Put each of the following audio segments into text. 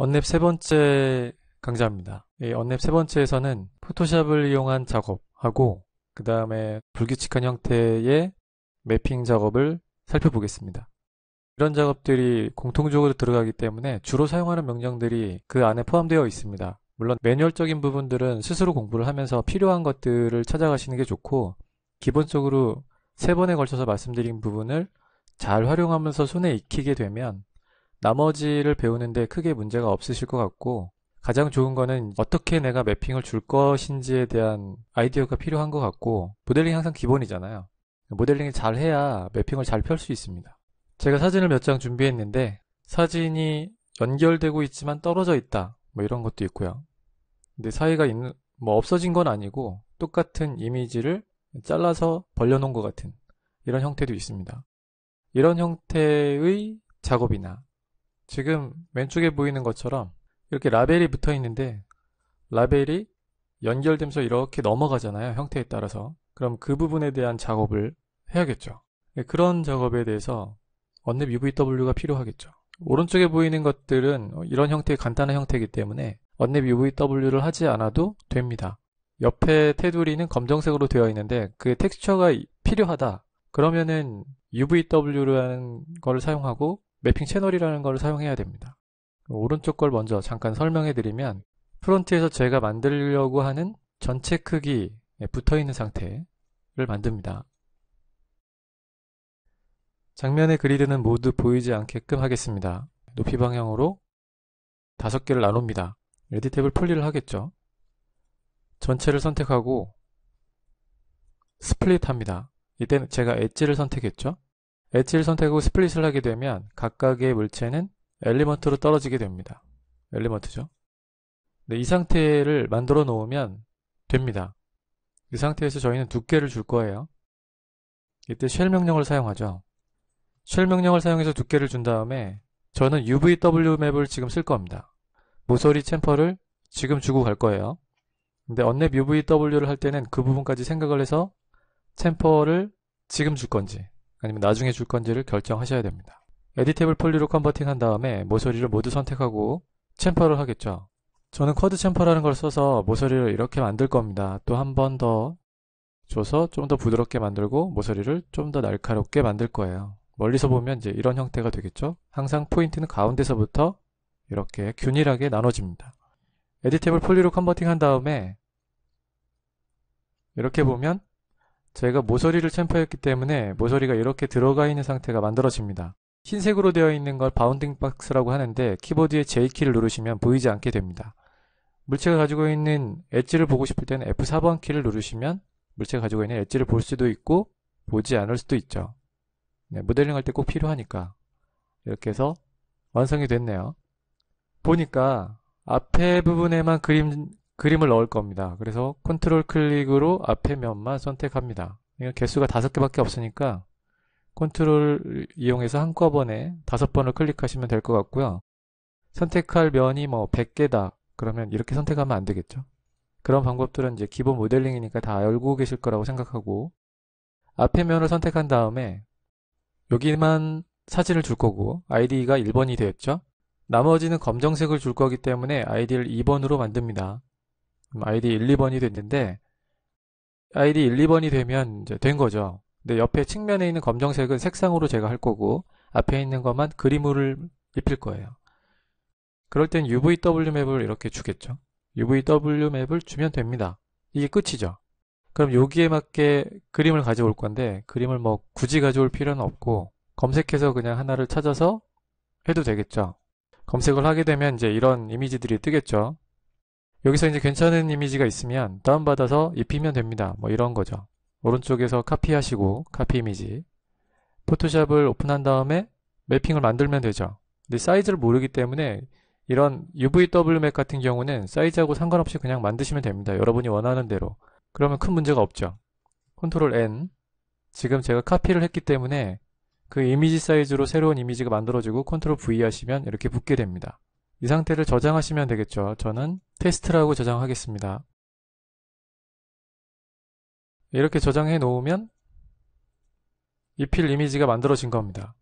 언랩 세 번째 강좌입니다. 이 언랩 세 번째에서는 포토샵을 이용한 작업하고 그 다음에 불규칙한 형태의 매핑 작업을 살펴보겠습니다. 이런 작업들이 공통적으로 들어가기 때문에 주로 사용하는 명령들이 그 안에 포함되어 있습니다. 물론 매뉴얼적인 부분들은 스스로 공부를 하면서 필요한 것들을 찾아가시는 게 좋고 기본적으로 세 번에 걸쳐서 말씀드린 부분을 잘 활용하면서 손에 익히게 되면 나머지를 배우는데 크게 문제가 없으실 것 같고 가장 좋은 거는 어떻게 내가 매핑을 줄 것인지에 대한 아이디어가 필요한 것 같고 모델링 항상 기본이잖아요. 모델링을잘 해야 매핑을 잘 펼 수 있습니다. 제가 사진을 몇 장 준비했는데 사진이 연결되고 있지만 떨어져 있다 뭐 이런 것도 있고요. 근데 사이가 있는 뭐 없어진 건 아니고 똑같은 이미지를 잘라서 벌려놓은 것 같은 이런 형태도 있습니다. 이런 형태의 작업이나 지금 왼쪽에 보이는 것처럼 이렇게 라벨이 붙어 있는데 라벨이 연결되면서 이렇게 넘어가잖아요. 형태에 따라서. 그럼 그 부분에 대한 작업을 해야겠죠. 네, 그런 작업에 대해서 언넵 UVW가 필요하겠죠. 오른쪽에 보이는 것들은 이런 형태의 간단한 형태이기 때문에 언넵 UVW를 하지 않아도 됩니다. 옆에 테두리는 검정색으로 되어 있는데 그 텍스처가 필요하다. 그러면은 UVW라는 거를 사용하고 매핑 채널이라는 걸 사용해야 됩니다. 오른쪽 걸 먼저 잠깐 설명해 드리면 프론트에서 제가 만들려고 하는 전체 크기에 붙어 있는 상태를 만듭니다. 장면의 그리드는 모두 보이지 않게끔 하겠습니다. 높이 방향으로 다섯 개를 나눕니다. 레디 탭을 폴리를 하겠죠. 전체를 선택하고 스플릿 합니다. 이때 제가 엣지를 선택했죠. 엣지를 선택 하고 스플릿을 하게 되면 각각의 물체는 엘리먼트로 떨어지게 됩니다. 엘리먼트죠. 네, 이 상태를 만들어 놓으면 됩니다. 이 상태에서 저희는 두께를 줄 거예요. 이때 쉘 명령을 사용하죠. 쉘 명령을 사용해서 두께를 준 다음에 저는 UVW 맵을 지금 쓸 겁니다. 모서리 챔퍼를 지금 주고 갈 거예요. 근데 언랩 UVW를 할 때는 그 부분까지 생각을 해서 챔퍼를 지금 줄 건지 아니면 나중에 줄 건지를 결정하셔야 됩니다. 에디테이블 폴리로 컨버팅한 다음에 모서리를 모두 선택하고 챔퍼를 하겠죠. 저는 쿼드 챔퍼라는 걸 써서 모서리를 이렇게 만들 겁니다. 또 한 번 더 줘서 좀 더 부드럽게 만들고 모서리를 좀 더 날카롭게 만들 거예요. 멀리서 보면 이제 이런 형태가 되겠죠. 항상 포인트는 가운데서부터 이렇게 균일하게 나눠집니다. 에디테이블 폴리로 컨버팅한 다음에 이렇게 보면 제가 모서리를 챔퍼했기 때문에 모서리가 이렇게 들어가 있는 상태가 만들어집니다. 흰색으로 되어 있는 걸 바운딩 박스라고 하는데 키보드의 J키를 누르시면 보이지 않게 됩니다. 물체가 가지고 있는 엣지를 보고 싶을 때는 F4번 키를 누르시면 물체가 가지고 있는 엣지를 볼 수도 있고 보지 않을 수도 있죠. 네, 모델링 할 때 꼭 필요하니까 이렇게 해서 완성이 됐네요. 보니까 앞에 부분에만 그림, 그림을 넣을 겁니다. 그래서 컨트롤 클릭으로 앞에 면만 선택합니다. 개수가 다섯 개밖에 없으니까 컨트롤 이용해서 한꺼번에 다섯 번을 클릭하시면 될 것 같고요. 선택할 면이 뭐 100개다. 그러면 이렇게 선택하면 안 되겠죠. 그런 방법들은 이제 기본 모델링이니까 다 알고 계실 거라고 생각하고 앞에 면을 선택한 다음에 여기만 사진을 줄 거고 아이디가 1번이 되었죠. 나머지는 검정색을 줄 거기 때문에 아이디를 2번으로 만듭니다. 음, 아이디 1, 2번이 됐는데 아이디 1, 2번이 되면 이제 된 거죠. 근데 옆에 측면에 있는 검정색은 색상으로 제가 할 거고 앞에 있는 것만 그림을 입힐 거예요. 그럴 땐 UVW 맵을 이렇게 주겠죠. UVW 맵을 주면 됩니다. 이게 끝이죠. 그럼 여기에 맞게 그림을 가져올 건데 그림을 뭐 굳이 가져올 필요는 없고 검색해서 그냥 하나를 찾아서 해도 되겠죠. 검색을 하게 되면 이제 이런 이미지들이 뜨겠죠. 여기서 이제 괜찮은 이미지가 있으면 다운받아서 입히면 됩니다. 뭐 이런 거죠. 오른쪽에서 카피하시고 카피 이미지 포토샵을 오픈한 다음에 매핑을 만들면 되죠. 근데 사이즈를 모르기 때문에 이런 UVW 맵 같은 경우는 사이즈하고 상관없이 그냥 만드시면 됩니다. 여러분이 원하는 대로. 그러면 큰 문제가 없죠. 컨트롤 N 지금 제가 카피를 했기 때문에 그 이미지 사이즈로 새로운 이미지가 만들어지고 컨트롤 V 하시면 이렇게 붙게 됩니다. 이 상태를 저장하시면 되겠죠. 저는 테스트라고 저장하겠습니다. 이렇게 저장해 놓으면 입힐 이미지가 만들어진 겁니다.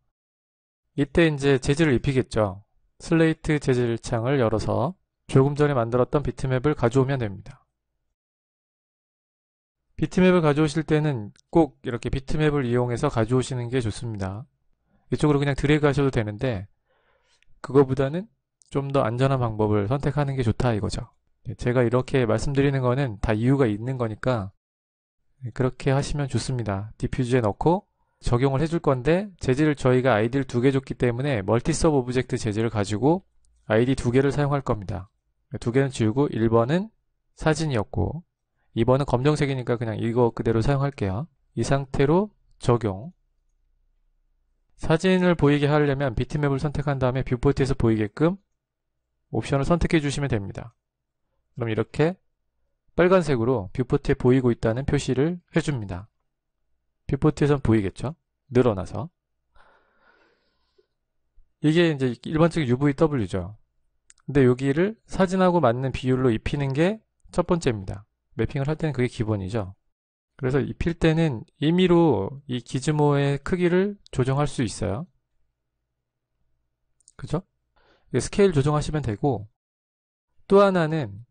이때 이제 재질을 입히겠죠. 슬레이트 재질 창을 열어서 조금 전에 만들었던 비트맵을 가져오면 됩니다. 비트맵을 가져오실 때는 꼭 이렇게 비트맵을 이용해서 가져오시는 게 좋습니다. 이쪽으로 그냥 드래그 하셔도 되는데 그거보다는 좀더 안전한 방법을 선택하는 게 좋다 이거죠. 네, 제가 이렇게 말씀드리는 거는 다 이유가 있는 거니까 네, 그렇게 하시면 좋습니다. 디퓨즈에 넣고 적용을 해줄 건데 재질을 저희가 아이디를 두 개 줬기 때문에 멀티 서브 오브젝트 재질을 가지고 아이디 두 개를 사용할 겁니다. 네, 두 개는 지우고 1번은 사진이었고 2번은 검정색이니까 그냥 이거 그대로 사용할게요. 이 상태로 적용 사진을 보이게 하려면 비트맵을 선택한 다음에 뷰포트에서 보이게끔 옵션을 선택해 주시면 됩니다. 그럼 이렇게 빨간색으로 뷰포트에 보이고 있다는 표시를 해줍니다. 뷰포트에선 보이겠죠? 늘어나서. 이게 이제 일반적인 UVW죠. 근데 여기를 사진하고 맞는 비율로 입히는 게 첫 번째입니다. 매핑을 할 때는 그게 기본이죠. 그래서 입힐 때는 임의로 이 기즈모의 크기를 조정할 수 있어요. 그죠? 스케일 조정하시면 되고 또 하나는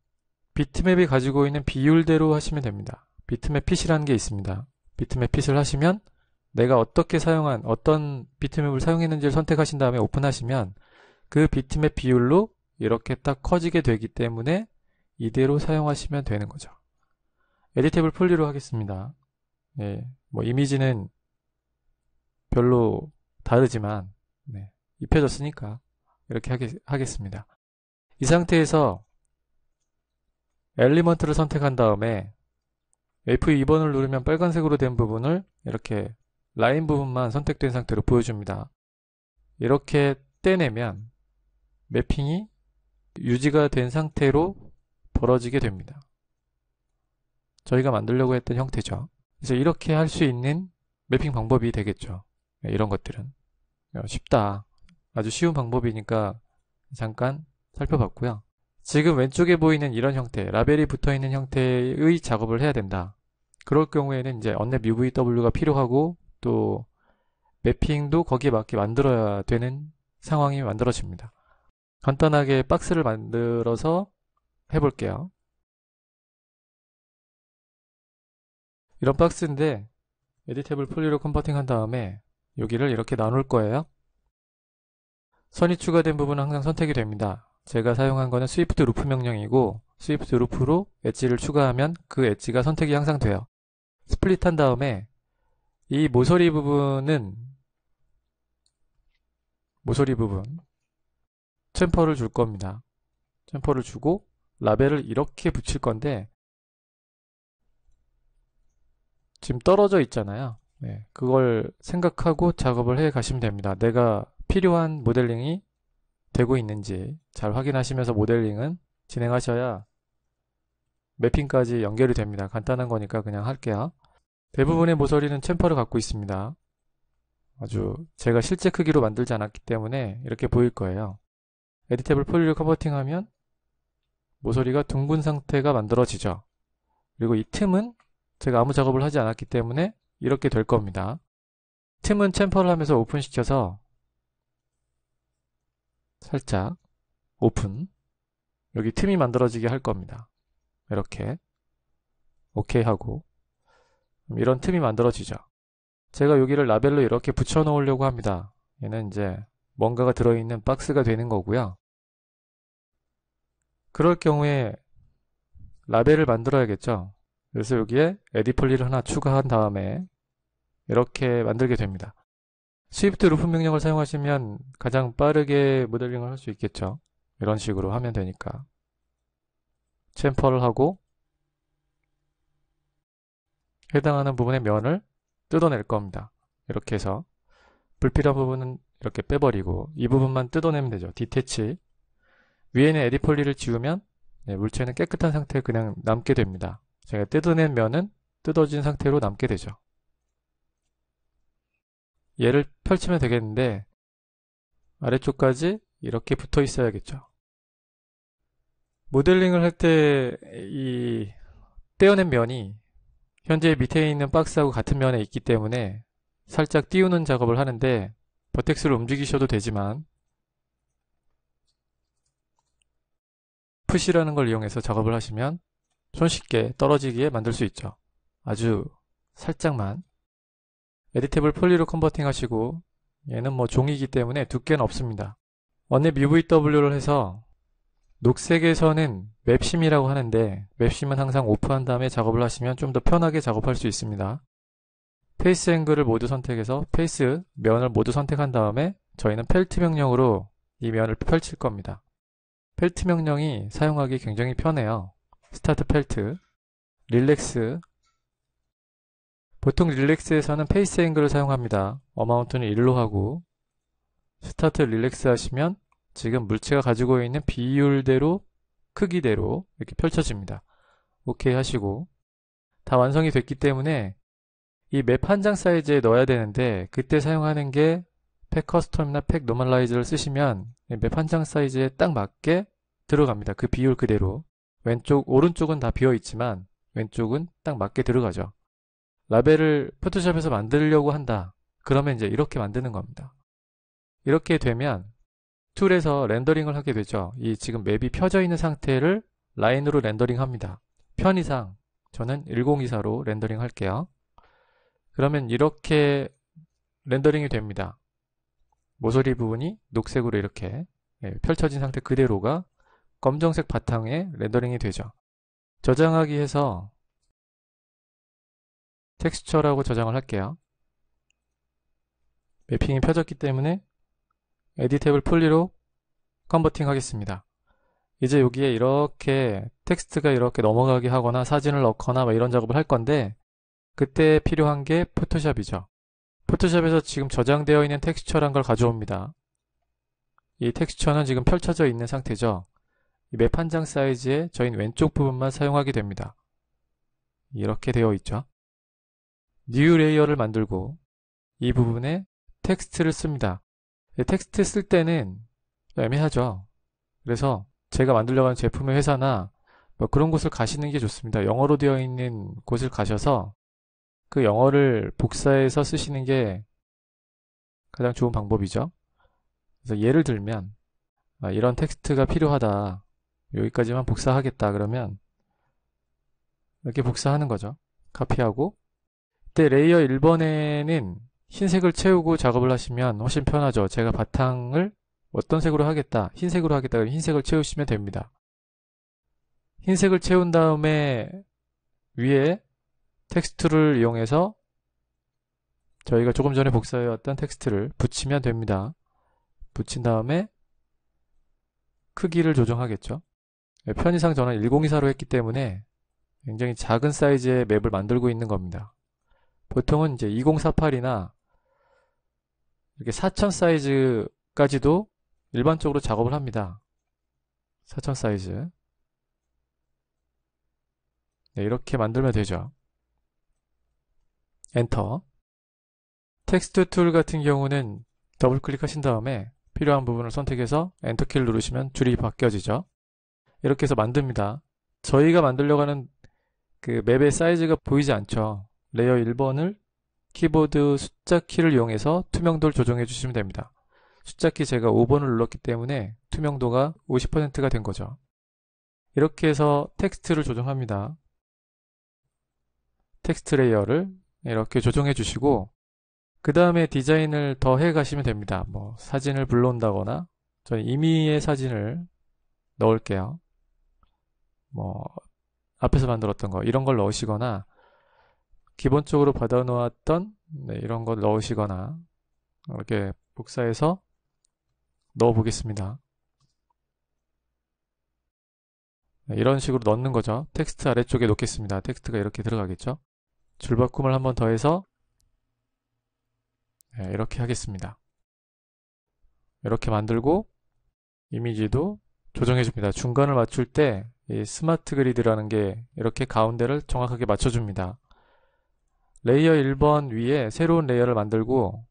비트맵이 가지고 있는 비율대로 하시면 됩니다. 비트맵 핏이라는 게 있습니다. 비트맵 핏을 하시면 내가 어떻게 사용한 어떤 비트맵을 사용했는지를 선택하신 다음에 오픈하시면 그 비트맵 비율로 이렇게 딱 커지게 되기 때문에 이대로 사용하시면 되는 거죠. 에디테이블 폴리로 하겠습니다. 네, 뭐 이미지는 별로 다르지만 네, 입혀졌으니까 이렇게 하겠, 습니다이 상태에서 엘리먼트를 선택한 다음에 F2번을 누르면 빨간색으로 된 부분을 이렇게 라인 부분만 선택된 상태로 보여줍니다. 이렇게 떼내면 매핑이 유지가 된 상태로 벌어지게 됩니다. 저희가 만들려고 했던 형태죠. 그래서 이렇게 할 수 있는 매핑 방법이 되겠죠. 네, 이런 것들은 어, 쉽다. 아주 쉬운 방법이니까 잠깐 살펴봤고요. 지금 왼쪽에 보이는 이런 형태, 라벨이 붙어 있는 형태의 작업을 해야 된다. 그럴 경우에는 이제 언랩 UVW가 필요하고 또 매핑도 거기에 맞게 만들어야 되는 상황이 만들어집니다. 간단하게 박스를 만들어서 해볼게요. 이런 박스인데 에디테이블 폴리로 컨버팅 한 다음에 여기를 이렇게 나눌 거예요. 선이 추가된 부분은 항상 선택이 됩니다. 제가 사용한 거는 스위프트 루프 명령이고 스위프트 루프로 엣지를 추가하면 그 엣지가 선택이 항상 돼요. 스플릿한 다음에 이 모서리 부분은 모서리 부분 챔퍼를 줄 겁니다. 챔퍼를 주고 라벨을 이렇게 붙일 건데 지금 떨어져 있잖아요. 네, 그걸 생각하고 작업을 해 가시면 됩니다. 내가 필요한 모델링이 되고 있는지 잘 확인하시면서 모델링은 진행하셔야 매핑까지 연결이 됩니다. 간단한 거니까 그냥 할게요. 대부분의 모서리는 챔퍼를 갖고 있습니다. 아주 제가 실제 크기로 만들지 않았기 때문에 이렇게 보일 거예요. 에디테블 폴리를 커버팅하면 모서리가 둥근 상태가 만들어지죠. 그리고 이 틈은 제가 아무 작업을 하지 않았기 때문에 이렇게 될 겁니다. 틈은 챔퍼를 하면서 오픈시켜서 살짝 오픈 여기 틈이 만들어지게 할 겁니다. 이렇게 오케이 하고 이런 틈이 만들어지죠. 제가 여기를 라벨로 이렇게 붙여 놓으려고 합니다. 얘는 이제 뭔가가 들어있는 박스가 되는 거고요. 그럴 경우에 라벨을 만들어야겠죠. 그래서 여기에 에디폴리를 하나 추가한 다음에 이렇게 만들게 됩니다. 스위프트 루프 명령을 사용하시면 가장 빠르게 모델링을 할 수 있겠죠. 이런 식으로 하면 되니까. 챔퍼를 하고 해당하는 부분의 면을 뜯어낼 겁니다. 이렇게 해서 불필요한 부분은 이렇게 빼버리고 이 부분만 뜯어내면 되죠. 디테치 위에 는 에디폴리를 지우면 네, 물체는 깨끗한 상태에 그냥 남게 됩니다. 제가 뜯어낸 면은 뜯어진 상태로 남게 되죠. 얘를 펼치면 되겠는데 아래쪽까지 이렇게 붙어 있어야겠죠. 모델링을 할 때 이 떼어낸 면이 현재 밑에 있는 박스하고 같은 면에 있기 때문에 살짝 띄우는 작업을 하는데 버텍스를 움직이셔도 되지만 푸시라는 걸 이용해서 작업을 하시면 손쉽게 떨어지게 만들 수 있죠. 아주 살짝만 에디테블 폴리로 컨버팅 하시고 얘는 뭐 종이기 때문에 두께는 없습니다. 언랩 UVW를 해서 녹색에서는 맵심이라고 하는데 맵심은 항상 오프한 다음에 작업을 하시면 좀 더 편하게 작업할 수 있습니다. 페이스 앵글을 모두 선택해서 페이스 면을 모두 선택한 다음에 저희는 펠트 명령으로 이 면을 펼칠 겁니다. 펠트 명령이 사용하기 굉장히 편해요. 스타트 펠트, 릴렉스, 보통 릴렉스에서는 페이스 앵글을 사용합니다. 어마운트는 1로 하고 스타트 릴렉스 하시면 지금 물체가 가지고 있는 비율대로 크기대로 이렇게 펼쳐집니다. 오케이 하시고 다 완성이 됐기 때문에 이 맵 한 장 사이즈에 넣어야 되는데 그때 사용하는 게 팩 커스텀이나 팩 노멀라이즈를 쓰시면 맵 한 장 사이즈에 딱 맞게 들어갑니다. 그 비율 그대로 왼쪽 오른쪽은 다 비어 있지만 왼쪽은 딱 맞게 들어가죠. 라벨을 포토샵에서 만들려고 한다. 그러면 이제 이렇게 만드는 겁니다. 이렇게 되면 툴에서 렌더링을 하게 되죠. 이 지금 맵이 펴져 있는 상태를 라인으로 렌더링 합니다. 편의상 저는 1024로 렌더링 할게요. 그러면 이렇게 렌더링이 됩니다. 모서리 부분이 녹색으로 이렇게 예, 펼쳐진 상태 그대로가 검정색 바탕에 렌더링이 되죠. 저장하기 해서 텍스처라고 저장을 할게요. 매핑이 펴졌기 때문에 에디 탭을 폴리로 컨버팅 하겠습니다. 이제 여기에 이렇게 텍스트가 이렇게 넘어가게 하거나 사진을 넣거나 이런 작업을 할 건데 그때 필요한 게 포토샵이죠. 포토샵에서 지금 저장되어 있는 텍스처란 걸 가져옵니다. 이 텍스처는 지금 펼쳐져 있는 상태죠. 맵 한 장 사이즈의 저희 왼쪽 부분만 사용하게 됩니다. 이렇게 되어 있죠. 뉴레이어를 만들고 이 부분에 텍스트를 씁니다. 텍스트 쓸 때는 애매하죠. 그래서 제가 만들려고 하는 제품의 회사나 뭐 그런 곳을 가시는 게 좋습니다. 영어로 되어 있는 곳을 가셔서 그 영어를 복사해서 쓰시는 게 가장 좋은 방법이죠. 그래서 예를 들면 아, 이런 텍스트가 필요하다. 여기까지만 복사하겠다. 그러면 이렇게 복사하는 거죠. 카피하고 이때 레이어 1번에는 흰색을 채우고 작업을 하시면 훨씬 편하죠. 제가 바탕을 어떤 색으로 하겠다, 흰색으로 하겠다, 흰색을 채우시면 됩니다. 흰색을 채운 다음에 위에 텍스트를 이용해서 저희가 조금 전에 복사해왔던 텍스트를 붙이면 됩니다. 붙인 다음에 크기를 조정하겠죠. 네, 편의상 저는 1024로 했기 때문에 굉장히 작은 사이즈의 맵을 만들고 있는 겁니다. 보통은 이제 2048이나 이렇게 4000 사이즈까지도 일반적으로 작업을 합니다. 4000 사이즈. 네, 이렇게 만들면 되죠. 엔터. 텍스트 툴 같은 경우는 더블 클릭하신 다음에 필요한 부분을 선택해서 엔터키를 누르시면 줄이 바뀌어지죠. 이렇게 해서 만듭니다. 저희가 만들려고 하는 그 맵의 사이즈가 보이지 않죠. 레이어 1번을 키보드 숫자 키를 이용해서 투명도를 조정해 주시면 됩니다. 숫자 키 제가 5번을 눌렀기 때문에 투명도가 50%가 된 거죠. 이렇게 해서 텍스트를 조정합니다. 텍스트 레이어를 이렇게 조정해 주시고 그 다음에 디자인을 더 해 가시면 됩니다. 뭐 사진을 불러온다거나 저는 임의의 사진을 넣을게요. 뭐 앞에서 만들었던 거 이런 걸 넣으시거나 기본적으로 받아놓았던 네, 이런 것 넣으시거나 이렇게 복사해서 넣어 보겠습니다. 네, 이런 식으로 넣는 거죠. 텍스트 아래쪽에 놓겠습니다. 텍스트가 이렇게 들어가겠죠. 줄바꿈을 한 번 더 해서 네, 이렇게 하겠습니다. 이렇게 만들고 이미지도 조정해 줍니다. 중간을 맞출 때 스마트 그리드라는 게 이렇게 가운데를 정확하게 맞춰줍니다. 레이어 1번 위에 새로운 레이어를 만들고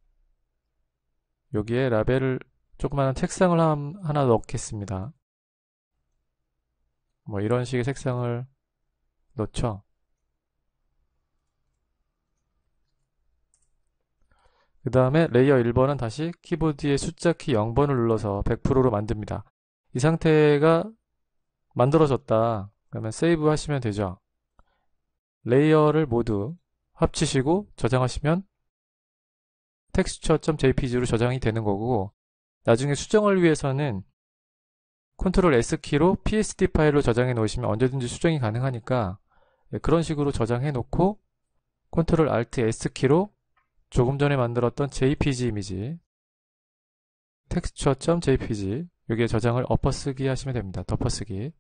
여기에 라벨을 조그마한 책상을 하나 넣겠습니다. 뭐 이런 식의 색상을 넣죠. 그 다음에 레이어 1번은 다시 키보드의 숫자 키 0번을 눌러서 100%로 만듭니다. 이 상태가 만들어졌다. 그러면 세이브 하시면 되죠. 레이어를 모두 합치시고 저장하시면 텍스처.jpg로 저장이 되는 거고 나중에 수정을 위해서는 Ctrl S 키로 PSD 파일로 저장해 놓으시면 언제든지 수정이 가능하니까 예, 그런 식으로 저장해 놓고 Ctrl Alt S 키로 조금 전에 만들었던 JPG 이미지 텍스처.jpg 여기에 저장을 엎어쓰기 하시면 됩니다. 덮어쓰기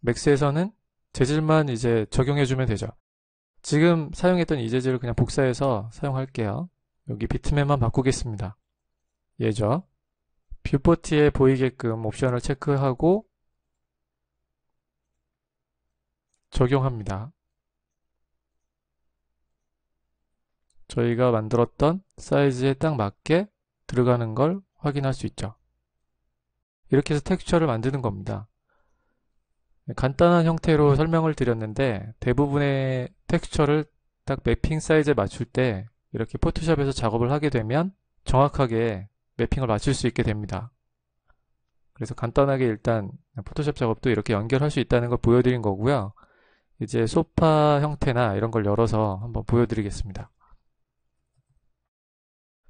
맥스에서는 재질만 이제 적용해주면 되죠. 지금 사용했던 이 재질을 그냥 복사해서 사용할게요. 여기 비트맵만 바꾸겠습니다. 예죠. 뷰포티에 보이게끔 옵션을 체크하고 적용합니다. 저희가 만들었던 사이즈에 딱 맞게 들어가는 걸 확인할 수 있죠. 이렇게 해서 텍스처를 만드는 겁니다. 간단한 형태로 설명을 드렸는데 대부분의 텍스처를 딱 매핑 사이즈에 맞출 때 이렇게 포토샵에서 작업을 하게 되면 정확하게 매핑을 맞출 수 있게 됩니다. 그래서 간단하게 일단 포토샵 작업도 이렇게 연결할 수 있다는 걸 보여드린 거고요. 이제 소파 형태나 이런 걸 열어서 한번 보여드리겠습니다.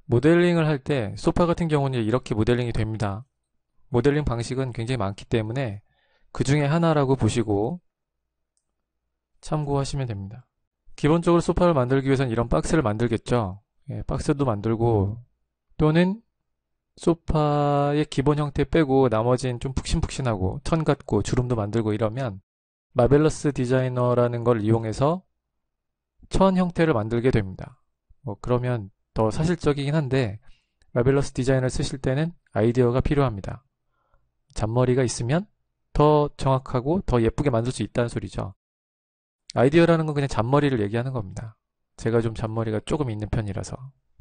모델링을 할 때 소파 같은 경우는 이렇게 모델링이 됩니다. 모델링 방식은 굉장히 많기 때문에 그 중에 하나라고 보시고 참고하시면 됩니다. 기본적으로 소파를 만들기 위해서는 이런 박스를 만들겠죠. 예, 박스도 만들고 음. 또는 소파의 기본 형태 빼고 나머지는 좀 푹신푹신하고 천 같고 주름도 만들고 이러면 마벨러스 디자이너라는 걸 이용해서 천 형태를 만들게 됩니다. 뭐 그러면 더 사실적이긴 한데 마벨러스 디자인을 쓰실 때는 아이디어가 필요합니다. 잔머리가 있으면 더 정확하고 더 예쁘게 만들 수 있다는 소리죠. 아이디어라는 건 그냥 잔머리를 얘기하는 겁니다. 제가 좀 잔머리가 조금 있는 편이라서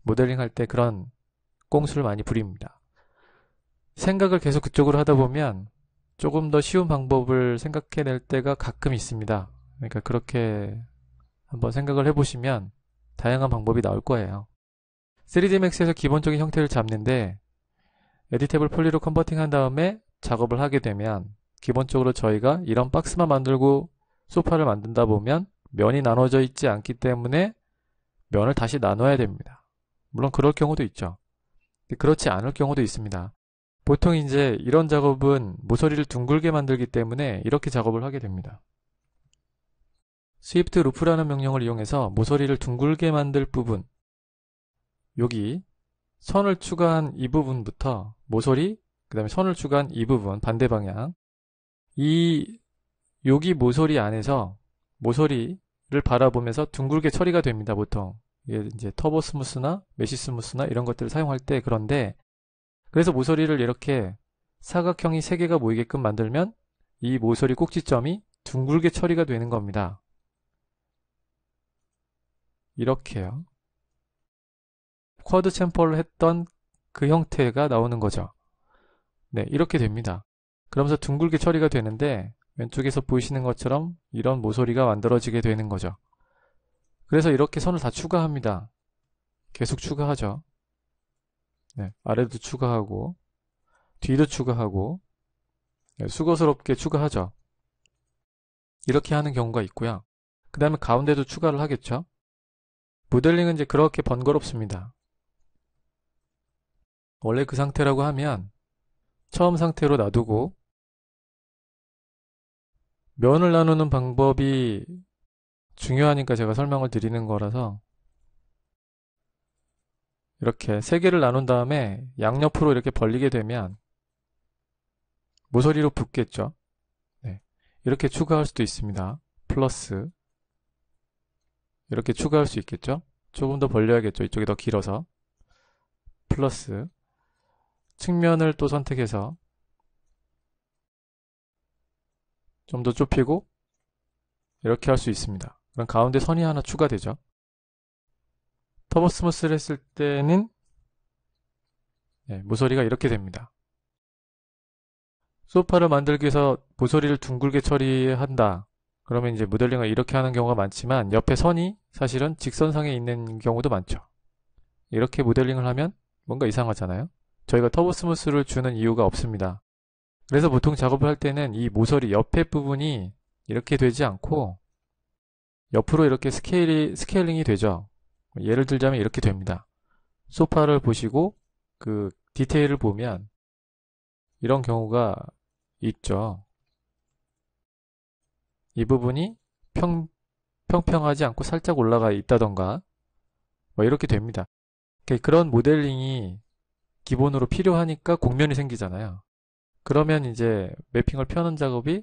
모델링 할 때 그런 꽁수를 많이 부립니다. 생각을 계속 그쪽으로 하다 보면 조금 더 쉬운 방법을 생각해낼 때가 가끔 있습니다. 그러니까 그렇게 한번 생각을 해보시면 다양한 방법이 나올 거예요. 3D Max에서 기본적인 형태를 잡는데 에디테블 폴리로 컨버팅한 다음에 작업을 하게 되면 기본적으로 저희가 이런 박스만 만들고 소파를 만든다 보면 면이 나눠져 있지 않기 때문에 면을 다시 나눠야 됩니다. 물론 그럴 경우도 있죠. 그렇지 않을 경우도 있습니다. 보통 이제 이런 작업은 모서리를 둥글게 만들기 때문에 이렇게 작업을 하게 됩니다. swift l o o p 라는 명령을 이용해서 모서리를 둥글게 만들 부분 여기 선을 추가한 이 부분부터 모서리 그 다음에 선을 추가한 이 부분 반대 방향 이 여기 모서리 안에서 모서리를 바라보면서 둥글게 처리가 됩니다. 보통 이게 이제 터보 스무스나 메시 스무스나 이런 것들을 사용할 때 그런데 그래서 모서리를 이렇게 사각형이 3개가 모이게끔 만들면 이 모서리 꼭지점이 둥글게 처리가 되는 겁니다. 이렇게요. 쿼드 챔퍼를 했던 그 형태가 나오는 거죠. 네, 이렇게 됩니다. 그러면서 둥글게 처리가 되는데 왼쪽에서 보이시는 것처럼 이런 모서리가 만들어지게 되는 거죠. 그래서 이렇게 선을 다 추가합니다. 계속 추가하죠. 네, 아래도 추가하고 뒤도 추가하고 네, 수고스럽게 추가하죠. 이렇게 하는 경우가 있고요. 그 다음에 가운데도 추가를 하겠죠. 모델링은 이제 그렇게 번거롭습니다. 원래 그 상태라고 하면 처음 상태로 놔두고 면을 나누는 방법이 중요하니까 제가 설명을 드리는 거라서 이렇게 세 개를 나눈 다음에 양옆으로 이렇게 벌리게 되면 모서리로 붙겠죠. 네. 이렇게 추가할 수도 있습니다. 플러스 이렇게 추가할 수 있겠죠. 조금 더 벌려야겠죠. 이쪽이 더 길어서 플러스 측면을 또 선택해서 좀 더 좁히고 이렇게 할 수 있습니다. 그럼 가운데 선이 하나 추가되죠. 터보 스무스를 했을 때는 네, 모서리가 이렇게 됩니다. 소파를 만들기 위해서 모서리를 둥글게 처리한다. 그러면 이제 모델링을 이렇게 하는 경우가 많지만 옆에 선이 사실은 직선상에 있는 경우도 많죠. 이렇게 모델링을 하면 뭔가 이상하잖아요. 저희가 터보 스무스를 주는 이유가 없습니다. 그래서 보통 작업을 할 때는 이 모서리 옆에 부분이 이렇게 되지 않고 옆으로 이렇게 스케일이, 스케일링이 되죠. 예를 들자면 이렇게 됩니다. 소파를 보시고 그 디테일을 보면 이런 경우가 있죠. 이 부분이 평, 평평하지 않고 살짝 올라가 있다던가 뭐 이렇게 됩니다. 그러니까 그런 모델링이 기본으로 필요하니까 곡면이 생기잖아요. 그러면 이제 매핑을 펴는 작업이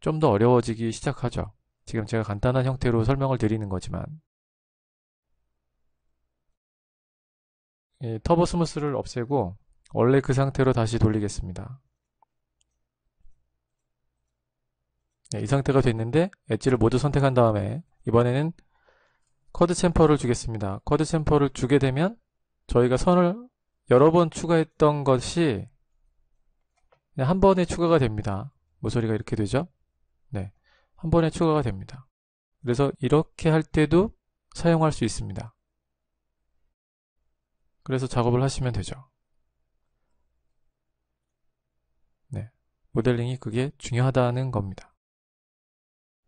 좀 더 어려워지기 시작하죠. 지금 제가 간단한 형태로 설명을 드리는 거지만 예, 터보 스무스를 없애고 원래 그 상태로 다시 돌리겠습니다. 네, 이 상태가 됐는데 엣지를 모두 선택한 다음에 이번에는 커드 챔퍼를 주겠습니다. 커드 챔퍼를 주게 되면 저희가 선을 여러 번 추가했던 것이 네, 한 번에 추가가 됩니다. 모서리가 이렇게 되죠? 네. 한 번에 추가가 됩니다. 그래서 이렇게 할 때도 사용할 수 있습니다. 그래서 작업을 하시면 되죠. 네. 모델링이 그게 중요하다는 겁니다.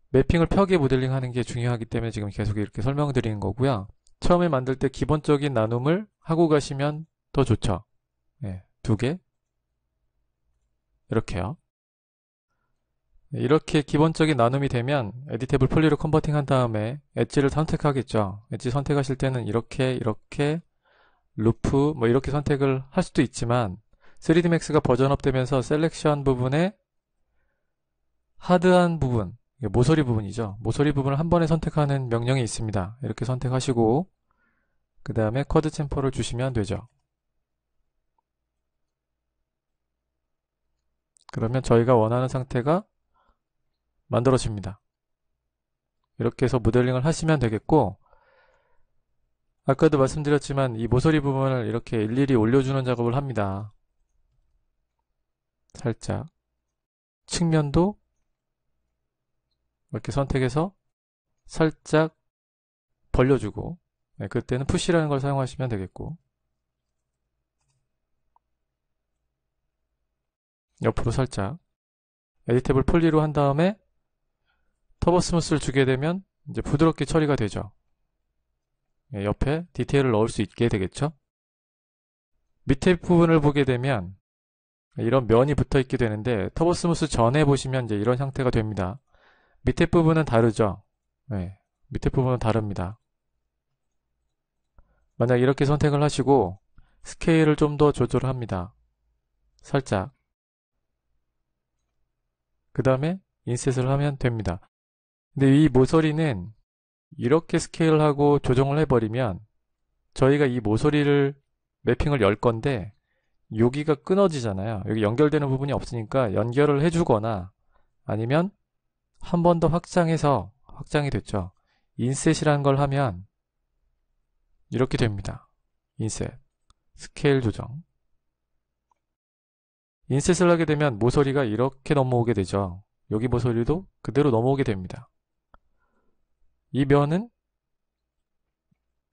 매핑을 펴게 모델링 하는 게 중요하기 때문에 지금 계속 이렇게 설명드리는 거고요. 처음에 만들 때 기본적인 나눔을 하고 가시면 더 좋죠. 네, 두 개. 이렇게요. 예, 이렇게 기본적인 나눔이 되면 에디테이블 폴리로 컨버팅한 다음에 엣지를 선택하겠죠. 엣지 선택하실 때는 이렇게 이렇게 루프 뭐 이렇게 선택을 할 수도 있지만 3D Max가 버전업 되면서 셀렉션 부분에 하드한 부분 모서리 부분이죠. 모서리 부분을 한 번에 선택하는 명령이 있습니다. 이렇게 선택하시고 그 다음에 쿼드 챔퍼를 주시면 되죠. 그러면 저희가 원하는 상태가 만들어집니다. 이렇게 해서 모델링을 하시면 되겠고 아까도 말씀드렸지만 이 모서리 부분을 이렇게 일일이 올려주는 작업을 합니다. 살짝 측면도 이렇게 선택해서 살짝 벌려주고 네, 그때는 푸시라는 걸 사용하시면 되겠고 옆으로 살짝 에디탭을 폴리로 한 다음에 터보 스무스를 주게 되면 이제 부드럽게 처리가 되죠. 예, 옆에 디테일을 넣을 수 있게 되겠죠. 밑에 부분을 보게 되면 이런 면이 붙어 있게 되는데 터보 스무스 전에 보시면 이제 이런 형태가 됩니다. 밑에 부분은 다르죠. 네, 밑에 부분은 다릅니다. 만약 이렇게 선택을 하시고 스케일을 좀 더 조절합니다. 살짝 그 다음에 인셋을 하면 됩니다. 근데 이 모서리는 이렇게 스케일하고 조정을 해버리면 저희가 이 모서리를 매핑을 열 건데 여기가 끊어지잖아요. 여기 연결되는 부분이 없으니까 연결을 해주거나 아니면 한 번 더 확장해서 확장이 됐죠. 인셋이라는 걸 하면 이렇게 됩니다. 인셋, 스케일 조정. 인셋을 하게 되면 모서리가 이렇게 넘어오게 되죠. 여기 모서리도 그대로 넘어오게 됩니다. 이 면은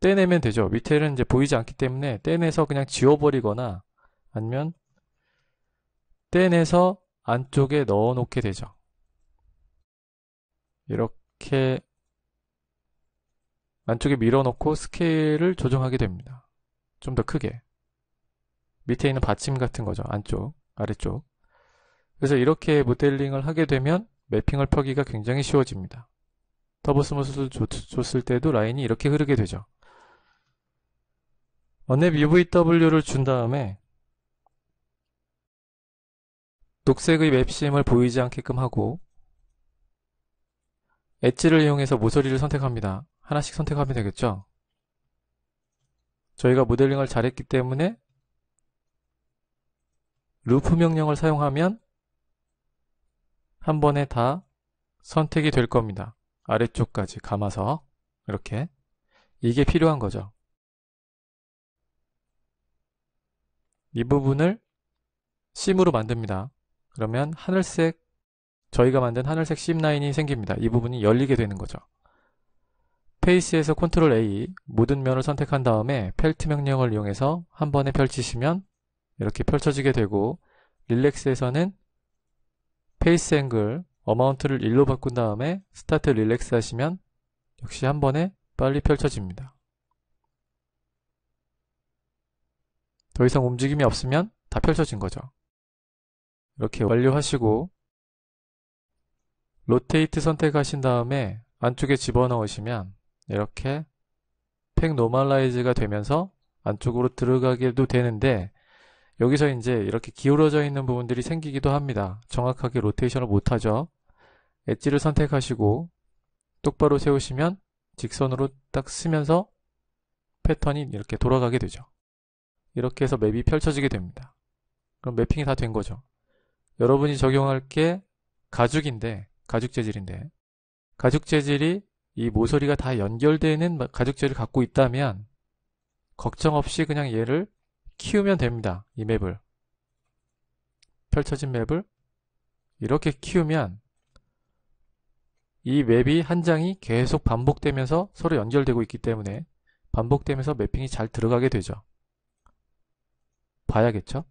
떼내면 되죠. 밑에는 이제 보이지 않기 때문에 떼내서 그냥 지워버리거나 아니면 떼내서 안쪽에 넣어 놓게 되죠. 이렇게 안쪽에 밀어 놓고 스케일을 조정하게 됩니다. 좀 더 크게. 밑에 있는 받침 같은 거죠. 안쪽. 아래쪽. 그래서 이렇게 모델링을 하게 되면 매핑을 펴기가 굉장히 쉬워집니다. 터보스무스를 줬을 때도 라인이 이렇게 흐르게 되죠. 언앱 UVW를 준 다음에 녹색의 맵심을 보이지 않게끔 하고 엣지를 이용해서 모서리를 선택합니다. 하나씩 선택하면 되겠죠. 저희가 모델링을 잘했기 때문에 루프 명령을 사용하면 한 번에 다 선택이 될 겁니다. 아래쪽까지 감아서 이렇게 이게 필요한 거죠. 이 부분을 심으로 만듭니다. 그러면 하늘색 저희가 만든 하늘색 심 라인이 생깁니다. 이 부분이 열리게 되는 거죠. 페이스에서 Ctrl A 모든 면을 선택한 다음에 펠트 명령을 이용해서 한 번에 펼치시면 이렇게 펼쳐지게 되고 릴렉스에서는 페이스 앵글 어마운트를 1로 바꾼 다음에 스타트 릴렉스 하시면 역시 한 번에 빨리 펼쳐집니다. 더 이상 움직임이 없으면 다 펼쳐진 거죠. 이렇게 완료하시고 로테이트 선택하신 다음에 안쪽에 집어넣으시면 이렇게 팩 노멀라이즈가 되면서 안쪽으로 들어가게도 되는데 여기서 이제 이렇게 기울어져 있는 부분들이 생기기도 합니다. 정확하게 로테이션을 못하죠. 엣지를 선택하시고 똑바로 세우시면 직선으로 딱 쓰면서 패턴이 이렇게 돌아가게 되죠. 이렇게 해서 맵이 펼쳐지게 됩니다. 그럼 맵핑이 다 된 거죠. 여러분이 적용할 게 가죽인데, 가죽 재질인데, 가죽 재질이 이 모서리가 다 연결되는 가죽 재질을 갖고 있다면, 걱정 없이 그냥 얘를 키우면 됩니다. 이 맵을. 펼쳐진 맵을 이렇게 키우면 이 맵이 한 장이 계속 반복되면서 서로 연결되고 있기 때문에 반복되면서 매핑이 잘 들어가게 되죠. 봐야겠죠?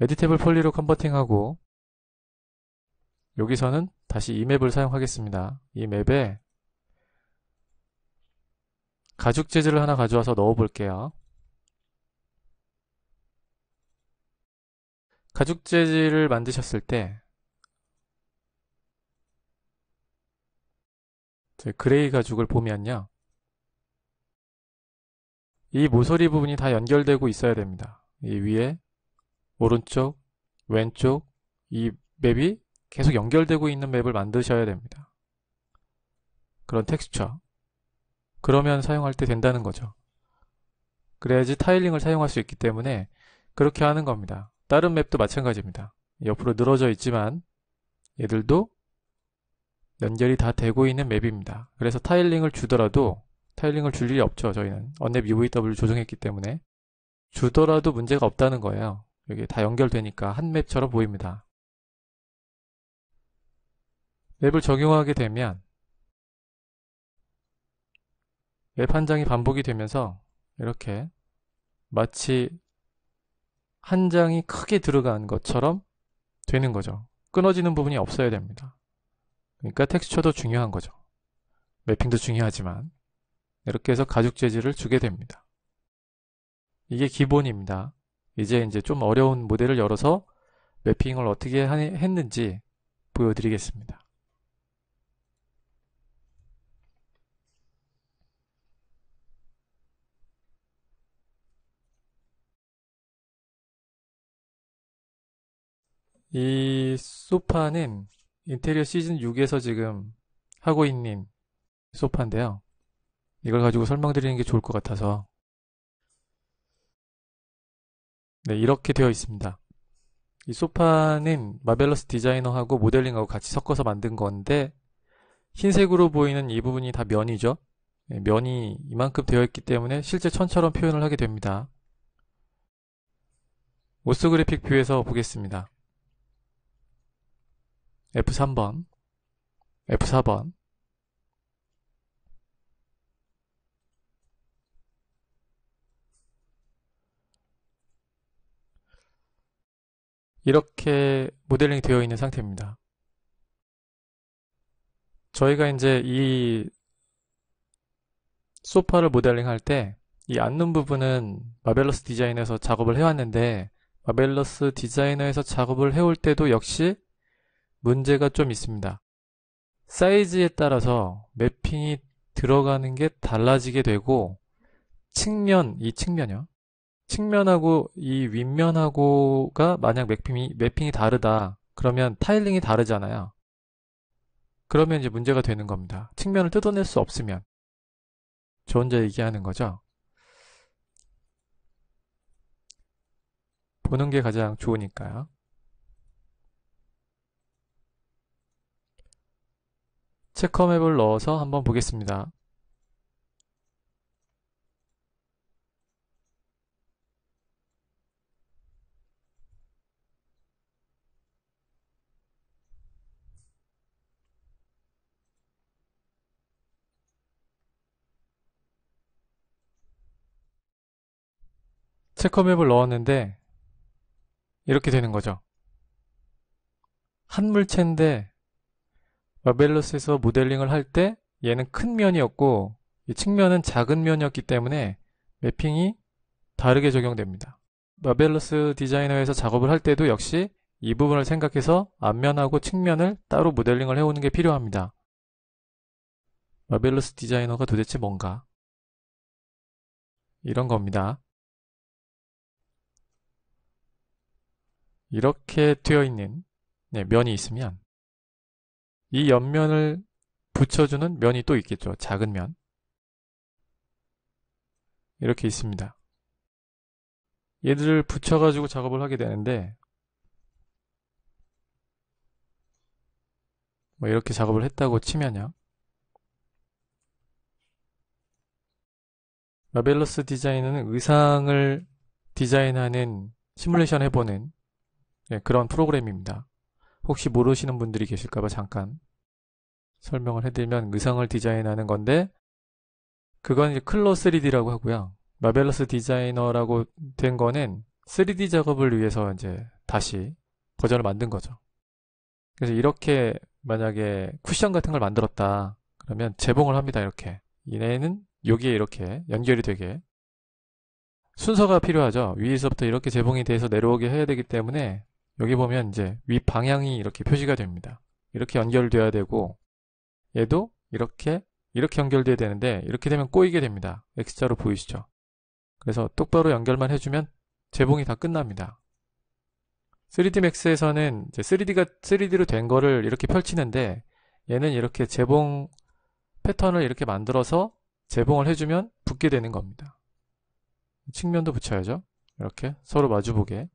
에디테블 폴리로 컨버팅하고 여기서는 다시 이 맵을 사용하겠습니다. 이 맵에 가죽 재질을 하나 가져와서 넣어 볼게요. 가죽 재질을 만드셨을 때 그레이 가죽을 보면요. 이 모서리 부분이 다 연결되고 있어야 됩니다. 이 위에, 오른쪽, 왼쪽, 이 맵이 계속 연결되고 있는 맵을 만드셔야 됩니다. 그런 텍스처. 그러면 사용할 때 된다는 거죠. 그래야지 타일링을 사용할 수 있기 때문에 그렇게 하는 겁니다. 다른 맵도 마찬가지입니다. 옆으로 늘어져 있지만 얘들도 연결이 다 되고 있는 맵입니다. 그래서 타일링을 주더라도 타일링을 줄 일이 없죠. 저희는 언맵 UVW를 조정했기 때문에 주더라도 문제가 없다는 거예요. 여기 다 연결되니까 한 맵처럼 보입니다. 맵을 적용하게 되면 웹한 장이 반복이 되면서 이렇게 마치 한 장이 크게 들어간 것처럼 되는 거죠. 끊어지는 부분이 없어야 됩니다. 그러니까 텍스처도 중요한 거죠. 매핑도 중요하지만 이렇게 해서 가죽 재질을 주게 됩니다. 이게 기본입니다. 이제 이제 좀 어려운 모델을 열어서 매핑을 어떻게 했는지 보여드리겠습니다. 이 소파는 인테리어 시즌 6에서 지금 하고 있는 소파인데요. 이걸 가지고 설명드리는 게 좋을 것 같아서. 네, 이렇게 되어 있습니다. 이 소파는 마벨러스 디자이너하고 모델링하고 같이 섞어서 만든 건데, 흰색으로 보이는 이 부분이 다 면이죠. 네, 면이 이만큼 되어 있기 때문에 실제 천처럼 표현을 하게 됩니다. 오스 그래픽 뷰에서 보겠습니다. F3번, F4번, 이렇게 모델링 되어 있는 상태입니다. 저희가 이제 이 소파를 모델링 할 때 이 앉는 부분은 마벨러스 디자인에서 작업을 해왔는데 마벨러스 디자이너에서 작업을 해올 때도 역시 문제가 좀 있습니다. 사이즈에 따라서 매핑이 들어가는 게 달라지게 되고 측면, 이 측면이요. 측면하고 이 윗면하고가 만약 매핑이, 매핑이 다르다. 그러면 타일링이 다르잖아요. 그러면 이제 문제가 되는 겁니다. 측면을 뜯어낼 수 없으면. 저 혼자 얘기하는 거죠. 보는 게 가장 좋으니까요. 체크맵을 넣어서 한번 보겠습니다. 체크맵을 넣었는데 이렇게 되는 거죠. 한 물체인데 마벨러스에서 모델링을 할 때 얘는 큰 면이었고 이 측면은 작은 면이었기 때문에 매핑이 다르게 적용됩니다. 마벨러스 디자이너에서 작업을 할 때도 역시 이 부분을 생각해서 앞면하고 측면을 따로 모델링을 해오는 게 필요합니다. 마벨러스 디자이너가 도대체 뭔가? 이런 겁니다. 이렇게 되어 있는 네, 면이 있으면 이 옆면을 붙여주는 면이 또 있겠죠. 작은 면. 이렇게 있습니다. 얘들을 붙여가지고 작업을 하게 되는데 뭐 이렇게 작업을 했다고 치면요. 라벨러스 디자인은 의상을 디자인하는 시뮬레이션 해보는 예, 그런 프로그램입니다. 혹시 모르시는 분들이 계실까봐 잠깐 설명을 해드리면 의상을 디자인하는 건데 그건 이제 클로 3D라고 하고요. 마벨러스 디자이너라고 된 거는 3D 작업을 위해서 이제 다시 버전을 만든 거죠. 그래서 이렇게 만약에 쿠션 같은 걸 만들었다 그러면 재봉을 합니다 이렇게 이내에는 여기에 이렇게 연결이 되게 순서가 필요하죠. 위에서부터 이렇게 재봉이 돼서 내려오게 해야 되기 때문에 여기 보면 이제 위 방향이 이렇게 표시가 됩니다. 이렇게 연결되어야 되고 얘도 이렇게 이렇게 연결돼야 되는데 이렇게 되면 꼬이게 됩니다. X자로 보이시죠? 그래서 똑바로 연결만 해주면 재봉이 다 끝납니다. 3D Max에서는 3D가 3D로 된 거를 이렇게 펼치는데 얘는 이렇게 재봉 패턴을 이렇게 만들어서 재봉을 해주면 붙게 되는 겁니다. 측면도 붙여야죠. 이렇게 서로 마주보게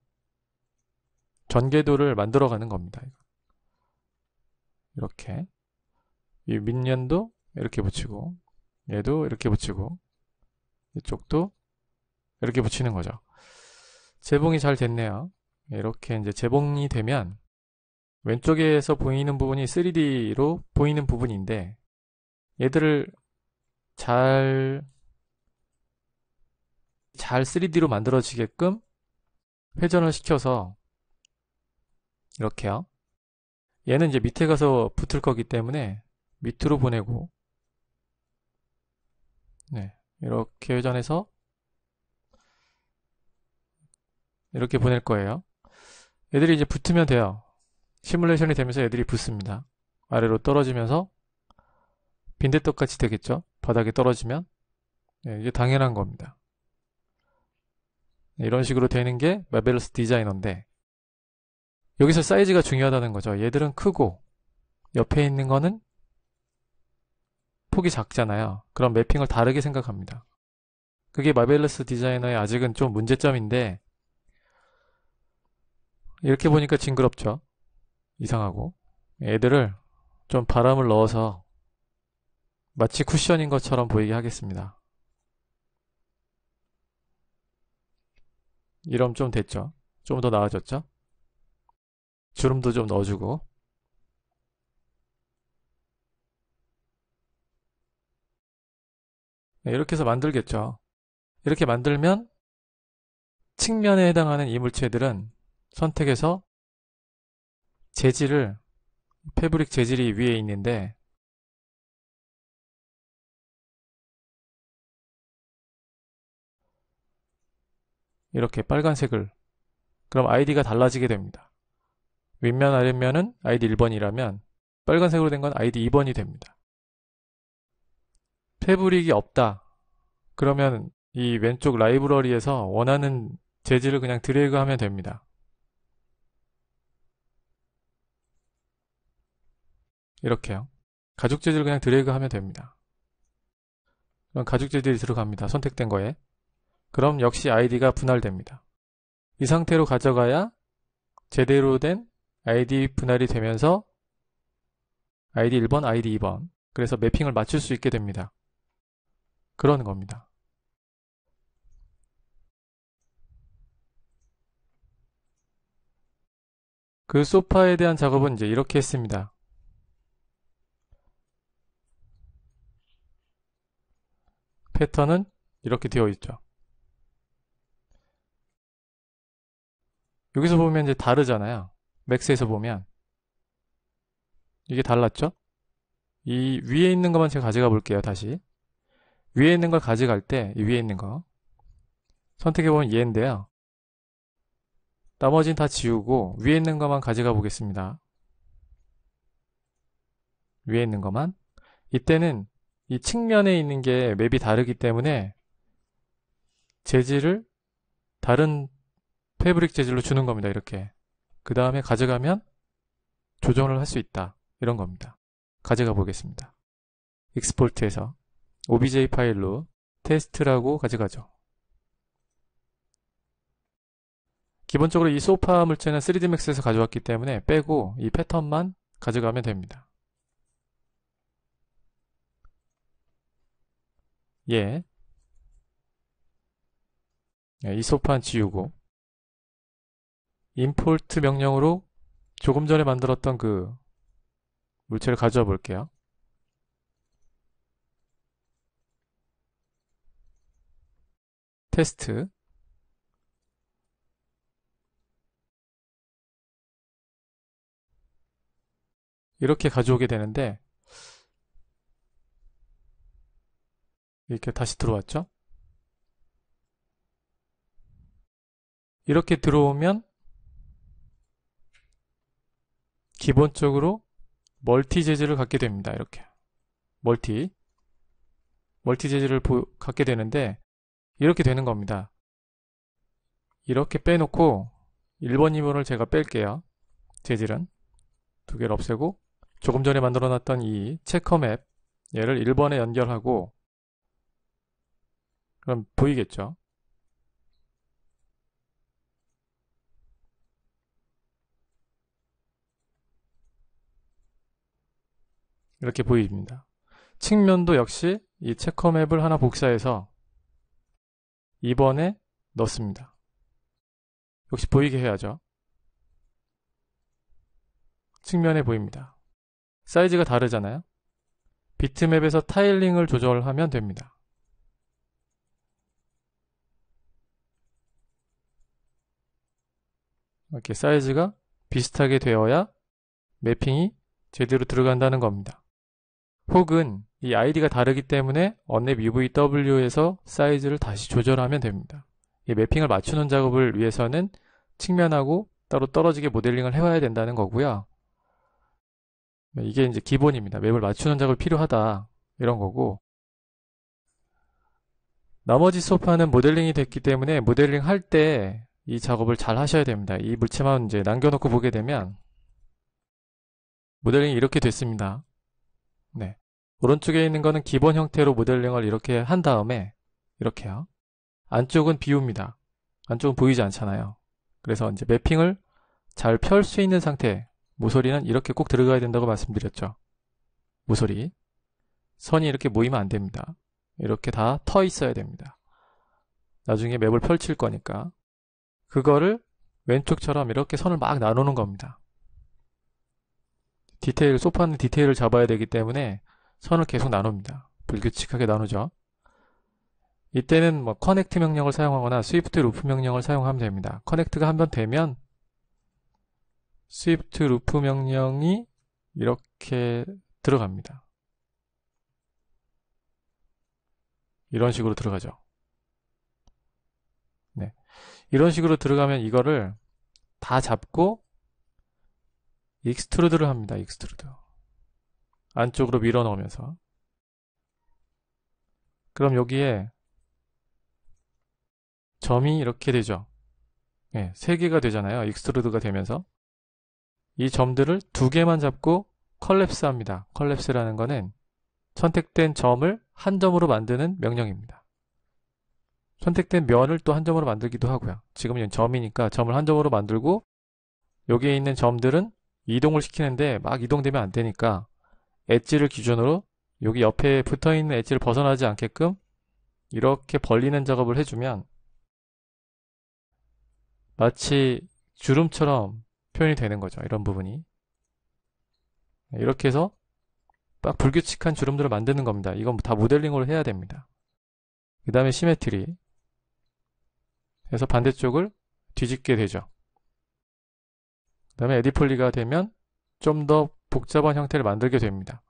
전개도를 만들어가는 겁니다. 이렇게 이 밑면도 이렇게 붙이고 얘도 이렇게 붙이고 이쪽도 이렇게 붙이는 거죠. 재봉이 잘 됐네요. 이렇게 이제 재봉이 되면 왼쪽에서 보이는 부분이 3D로 보이는 부분인데 얘들을 잘, 잘 3D로 만들어지게끔 회전을 시켜서 이렇게요. 얘는 이제 밑에 가서 붙을 거기 때문에 밑으로 보내고 네, 이렇게 회전해서 이렇게 보낼 거예요. 애들이 이제 붙으면 돼요. 시뮬레이션이 되면서 애들이 붙습니다. 아래로 떨어지면서 빈대떡같이 되겠죠. 바닥에 떨어지면 네, 이게 당연한 겁니다. 네, 이런 식으로 되는 게 마벨러스 디자이너인데 여기서 사이즈가 중요하다는 거죠. 얘들은 크고 옆에 있는 거는 폭이 작잖아요. 그럼 매핑을 다르게 생각합니다. 그게 마벨러스 디자이너의 아직은 좀 문제점인데 이렇게 보니까 징그럽죠. 이상하고 애들을 좀 바람을 넣어서 마치 쿠션인 것처럼 보이게 하겠습니다. 이러면 좀 됐죠. 좀 더 나아졌죠. 주름도 좀 넣어주고 네, 이렇게 해서 만들겠죠. 이렇게 만들면 측면에 해당하는 이 물체들은 선택해서 재질을 패브릭 재질이 위에 있는데 이렇게 빨간색을 그럼 아이디가 달라지게 됩니다. 윗면 아랫면은 아이디 1번이라면 빨간색으로 된 건 아이디 2번이 됩니다. 패브릭이 없다. 그러면 이 왼쪽 라이브러리에서 원하는 재질을 그냥 드래그 하면 됩니다. 이렇게요. 가죽 재질 을 그냥 드래그 하면 됩니다. 그럼 가죽 재질이 들어갑니다. 선택된 거에. 그럼 역시 아이디가 분할됩니다. 이 상태로 가져가야 제대로 된 아이디 분할이 되면서 아이디 1번, 아이디 2번. 그래서 매핑을 맞출 수 있게 됩니다. 그런 겁니다. 그 소파에 대한 작업은 이제 이렇게 했습니다. 패턴은 이렇게 되어 있죠. 여기서 보면 이제 다르잖아요. 맥스에서 보면 이게 달랐죠? 이 위에 있는 것만 제가 가져가 볼게요. 다시 위에 있는 걸 가져갈 때 위에 있는 거 선택해보면 얘인데요. 나머지는 다 지우고 위에 있는 것만 가져가 보겠습니다. 위에 있는 것만 이때는 이 측면에 있는 게 맵이 다르기 때문에 재질을 다른 패브릭 재질로 주는 겁니다. 이렇게 그 다음에 가져가면 조정을 할 수 있다 이런 겁니다. 가져가 보겠습니다. 익스폴트에서 obj 파일로 테스트라고 가져가죠. 기본적으로 이 소파 물체는 3D Max에서 가져왔기 때문에 빼고 이 패턴만 가져가면 됩니다. 예. 예 이소파는 지우고 import 명령으로 조금 전에 만들었던 그 물체를 가져와 볼게요. 테스트 이렇게 가져오게 되는데 이렇게 다시 들어왔죠 이렇게 들어오면 기본적으로 멀티 재질을 갖게 됩니다 이렇게 멀티 멀티 재질을 갖게 되는데 이렇게 되는 겁니다. 이렇게 빼놓고 1번, 2번을 제가 뺄게요. 재질은 두 개를 없애고 조금 전에 만들어 놨던 이 체커맵 얘를 1번에 연결하고 그럼 보이겠죠? 이렇게 보입니다. 측면도 역시 이 체커맵을 하나 복사해서 2번에 넣습니다. 역시 보이게 해야죠. 측면에 보입니다. 사이즈가 다르잖아요. 비트맵에서 타일링을 조절하면 됩니다. 이렇게 사이즈가 비슷하게 되어야 매핑이 제대로 들어간다는 겁니다. 혹은 이 아이디가 다르기 때문에 언랩 UVW에서 사이즈를 다시 조절하면 됩니다. 이 매핑을 맞추는 작업을 위해서는 측면하고 따로 떨어지게 모델링을 해와야 된다는 거고요. 네, 이게 이제 기본입니다. 맵을 맞추는 작업이 필요하다 이런 거고 나머지 소파는 모델링이 됐기 때문에 모델링 할 때 이 작업을 잘 하셔야 됩니다. 이 물체만 이제 남겨놓고 보게 되면 모델링이 이렇게 됐습니다. 네. 오른쪽에 있는 거는 기본 형태로 모델링을 이렇게 한 다음에 이렇게요. 안쪽은 비웁니다. 안쪽은 보이지 않잖아요. 그래서 이제 매핑을 잘 펼 수 있는 상태 모서리는 이렇게 꼭 들어가야 된다고 말씀드렸죠. 모서리 선이 이렇게 모이면 안 됩니다. 이렇게 다 터 있어야 됩니다. 나중에 맵을 펼칠 거니까 그거를 왼쪽처럼 이렇게 선을 막 나누는 겁니다. 디테일 소파는 디테일을 잡아야 되기 때문에 선을 계속 나눕니다. 불규칙하게 나누죠. 이때는 뭐 커넥트 명령을 사용하거나 스위프트 루프 명령을 사용하면 됩니다. 커넥트가 한 번 되면 스위프트 루프 명령이 이렇게 들어갑니다. 이런 식으로 들어가죠. 네. 이런 식으로 들어가면 이거를 다 잡고 익스트루드를 합니다. 익스트루드. 안쪽으로 밀어 넣으면서 그럼 여기에 점이 이렇게 되죠. 네, 예, 3개가 되잖아요. 익스트루드가 되면서 이 점들을 두 개만 잡고 컬랩스합니다. 컬랩스라는 거는 선택된 점을 한 점으로 만드는 명령입니다. 선택된 면을 또 한 점으로 만들기도 하고요. 지금은 점이니까 점을 한 점으로 만들고 여기에 있는 점들은 이동을 시키는데 막 이동되면 안 되니까 엣지를 기준으로 여기 옆에 붙어있는 엣지를 벗어나지 않게끔 이렇게 벌리는 작업을 해주면 마치 주름처럼 표현이 되는 거죠. 이런 부분이. 이렇게 해서 딱 불규칙한 주름들을 만드는 겁니다. 이건 다 모델링으로 해야 됩니다. 그 다음에 시메트리 해서 반대쪽을 뒤집게 되죠. 그 다음에 에디폴리가 되면 좀더 복잡한 형태를 만들게 됩니다.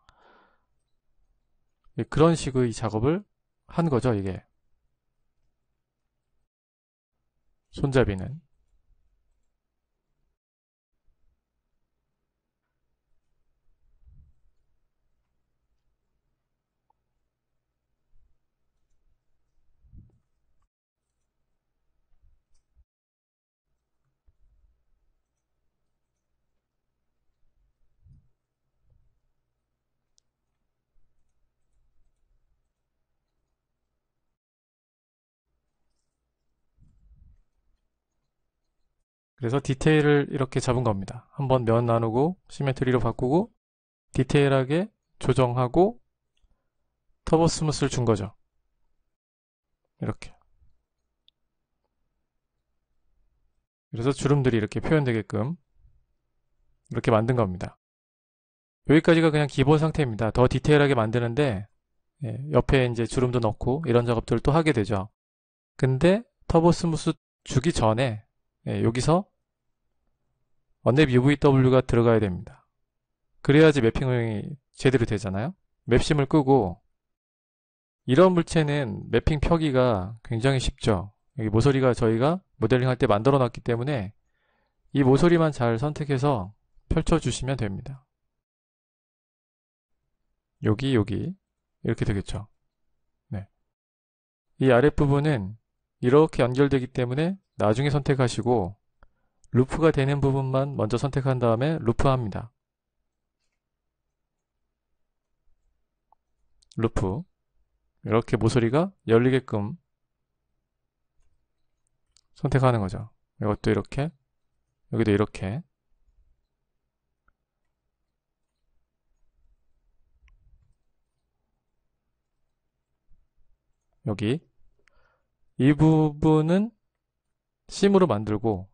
예, 그런 식의 작업을 한 거죠, 이게. 손잡이는. 그래서 디테일을 이렇게 잡은 겁니다. 한번 면 나누고 시메트리로 바꾸고 디테일하게 조정하고 터보 스무스를 준 거죠. 이렇게. 그래서 주름들이 이렇게 표현되게끔 이렇게 만든 겁니다. 여기까지가 그냥 기본 상태입니다. 더 디테일하게 만드는데 예, 옆에 이제 주름도 넣고 이런 작업들을 또 하게 되죠. 근데 터보 스무스 주기 전에 예, 여기서 언랩 UVW가 들어가야 됩니다. 그래야지 맵핑허이 제대로 되잖아요. 맵심을 끄고 이런 물체는 맵핑 펴기가 굉장히 쉽죠. 여기 모서리가 저희가 모델링 할 때 만들어 놨기 때문에 이 모서리만 잘 선택해서 펼쳐 주시면 됩니다. 여기 여기 이렇게 되겠죠. 네. 이 아랫부분은 이렇게 연결되기 때문에 나중에 선택하시고 루프가 되는 부분만 먼저 선택한 다음에 루프합니다. 루프 이렇게 모서리가 열리게끔 선택하는 거죠. 이것도 이렇게 여기도 이렇게 여기 이 부분은 심으로 만들고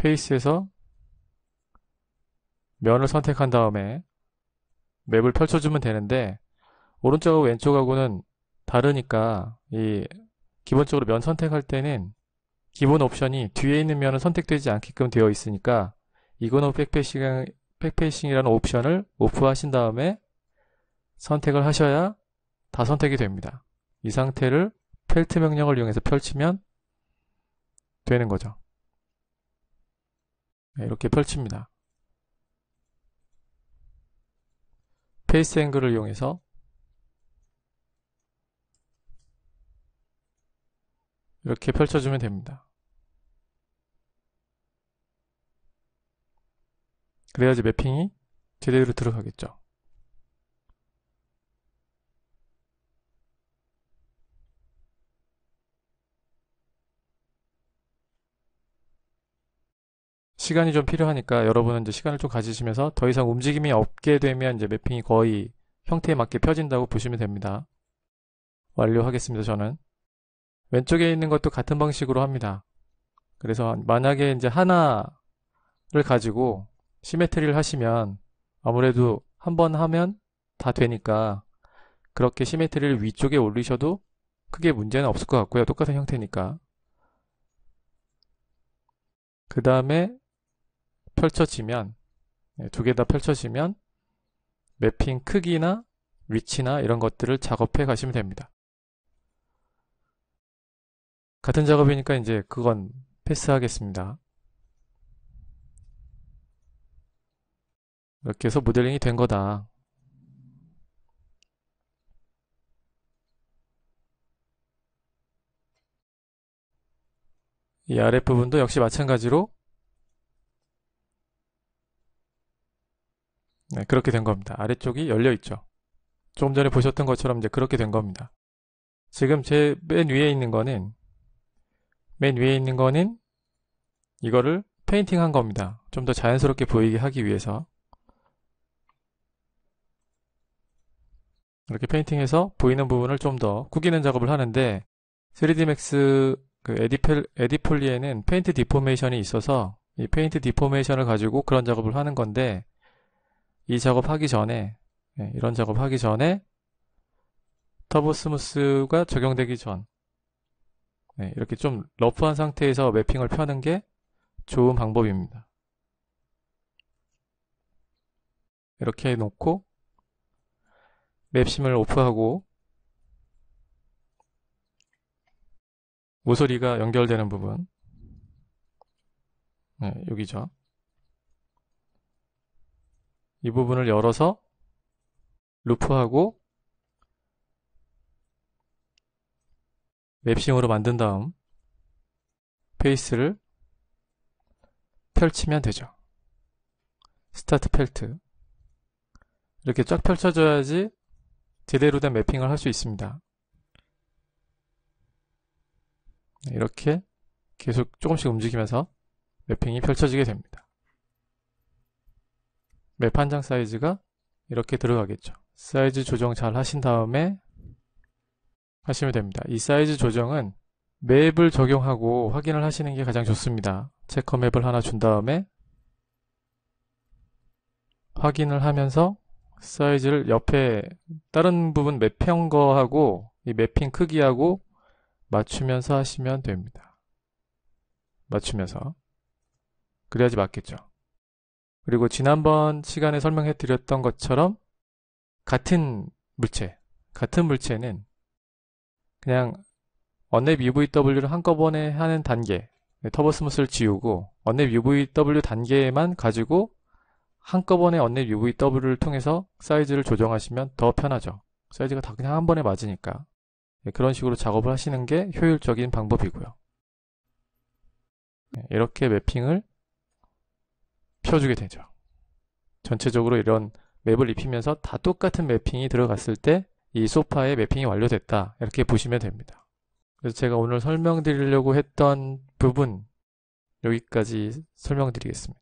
페이스에서 면을 선택한 다음에 맵을 펼쳐주면 되는데 오른쪽하고 왼쪽하고는 다르니까 이 기본적으로 면 선택할 때는 기본 옵션이 뒤에 있는 면은 선택되지 않게끔 되어 있으니까 이거는 백페싱백페싱이라는 옵션을 오프하신 다음에 선택을 하셔야 다 선택이 됩니다. 이 상태를 펠트 명령을 이용해서 펼치면 되는 거죠. 네, 이렇게 펼칩니다. 페이스 앵글을 이용해서 이렇게 펼쳐주면 됩니다. 그래야지 매핑이 제대로 들어가겠죠. 시간이 좀 필요하니까 여러분은 이제 시간을 좀 가지시면서 더 이상 움직임이 없게 되면 이제 매핑이 거의 형태에 맞게 펴진다고 보시면 됩니다. 완료하겠습니다. 저는 왼쪽에 있는 것도 같은 방식으로 합니다. 그래서 만약에 이제 하나를 가지고 시메트리를 하시면 아무래도 한번 하면 다 되니까 그렇게 시메트리를 위쪽에 올리셔도 크게 문제는 없을 것 같고요. 똑같은 형태니까. 그 다음에 펼쳐지면 예, 두개 다 펼쳐지면 매핑 크기나 위치나 이런 것들을 작업해 가시면 됩니다. 같은 작업이니까 이제 그건 패스하겠습니다. 이렇게 해서 모델링이 된 거다. 이 아랫부분도 역시 마찬가지로 네, 그렇게 된 겁니다. 아래쪽이 열려 있죠. 조금 전에 보셨던 것처럼 이제 그렇게 된 겁니다. 지금 제 맨 위에 있는 거는 맨 위에 있는 거는 이거를 페인팅 한 겁니다. 좀 더 자연스럽게 보이게 하기 위해서 이렇게 페인팅해서 보이는 부분을 좀 더 구기는 작업을 하는데 3D Max 그 에디펠, 에디폴리에는 페인트 디포메이션이 있어서 이 페인트 디포메이션을 가지고 그런 작업을 하는 건데 이 작업하기 전에 네, 이런 작업하기 전에 터보 스무스가 적용되기 전 네, 이렇게 좀 러프한 상태에서 매핑을 펴는 게 좋은 방법입니다. 이렇게 해놓고 맵심을 오프하고 모서리가 연결되는 부분 네, 여기죠. 이 부분을 열어서 루프하고 맵싱으로 만든 다음 페이스를 펼치면 되죠. 스타트 펠트 이렇게 쫙 펼쳐져야지 제대로 된 매핑을 할 수 있습니다. 네, 이렇게 계속 조금씩 움직이면서 매핑이 펼쳐지게 됩니다. 맵한장 사이즈가 이렇게 들어가겠죠. 사이즈 조정 잘 하신 다음에 하시면 됩니다. 이 사이즈 조정은 맵을 적용하고 확인을 하시는 게 가장 좋습니다. 체커 맵을 하나 준 다음에 확인을 하면서 사이즈를 옆에 다른 부분 맵형 거하고 이 맵핑 크기하고 맞추면서 하시면 됩니다. 맞추면서 그래야지 맞겠죠. 그리고 지난번 시간에 설명해 드렸던 것처럼 같은 물체, 같은 물체는 그냥 언랩 UVW를 한꺼번에 하는 단계, 터보 스무스를 지우고 언랩 UVW 단계에만 가지고 한꺼번에 언랩 UVW를 통해서 사이즈를 조정하시면 더 편하죠. 사이즈가 다 그냥 한 번에 맞으니까. 예, 그런 식으로 작업을 하시는 게 효율적인 방법이고요. 예, 이렇게 매핑을 펴주게 되죠. 전체적으로 이런 맵을 입히면서 다 똑같은 맵핑이 들어갔을 때 이 소파의 맵핑이 완료됐다 이렇게 보시면 됩니다. 그래서 제가 오늘 설명드리려고 했던 부분 여기까지 설명드리겠습니다.